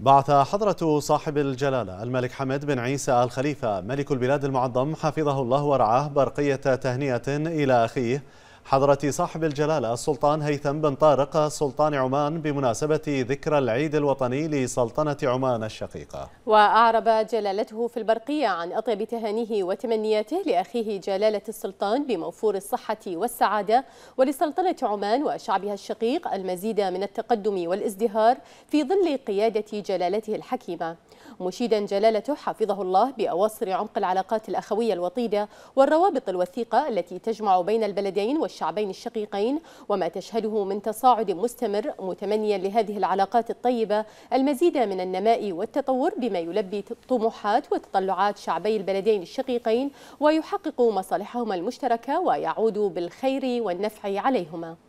بعث حضرة صاحب الجلالة الملك حمد بن عيسى الخليفة ملك البلاد المعظم حفظه الله ورعاه برقية تهنئة إلى أخيه حضرة صاحب الجلالة السلطان هيثم بن طارق سلطان عمان بمناسبة ذكرى العيد الوطني لسلطنة عمان الشقيقة وأعرب جلالته في البرقية عن أطيب تهانيه وتمنياته لأخيه جلالة السلطان بموفور الصحة والسعادة ولسلطنة عمان وشعبها الشقيق المزيد من التقدم والازدهار في ظل قيادة جلالته الحكيمة مشيدا جلالته حفظه الله بأواصر عمق العلاقات الأخوية الوطيدة والروابط الوثيقة التي تجمع بين البلدين الشعبين الشقيقين وما تشهده من تصاعد مستمر متمنيا لهذه العلاقات الطيبة المزيد من النماء والتطور بما يلبي طموحات وتطلعات شعبي البلدين الشقيقين ويحقق مصالحهما المشتركة ويعود بالخير والنفع عليهما